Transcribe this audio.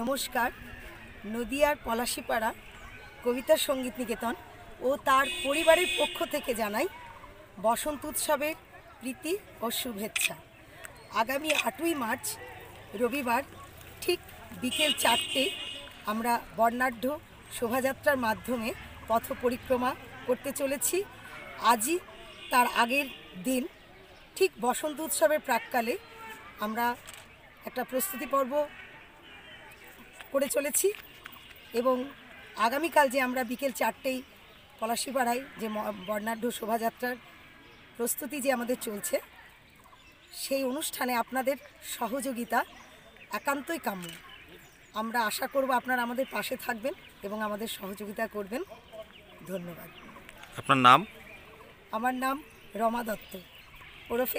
নমস্কার নদিয়ার পলাশিপাড়া কবিতা সঙ্গীত নিকেতন ও তার পরিবারের পক্ষ থেকে জানাই বসন্ত উৎসবের প্রীতি ও শুভেচ্ছা আগামী আটই মার্চ রবিবার ঠিক বিকেল চারটে আমরা বর্ণাঢ্য শোভাযাত্রার মাধ্যমে পথ পরিক্রমা করতে চলেছি আজই তার আগের দিন ঠিক বসন্ত উৎসবের প্রাককালে আমরা একটা প্রস্তুতি পর্ব করে চলেছি এবং আগামীকাল যে আমরা বিকেল চারটেই পলাশিপাড়ায় যে বর্ণাঢ্য শোভাযাত্রার প্রস্তুতি যে আমাদের চলছে সেই অনুষ্ঠানে আপনাদের সহযোগিতা একান্তই কাম্য আমরা আশা করব আপনারা আমাদের পাশে থাকবেন এবং আমাদের সহযোগিতা করবেন ধন্যবাদ আপনার নাম আমার নাম রমা দত্ত ওরফে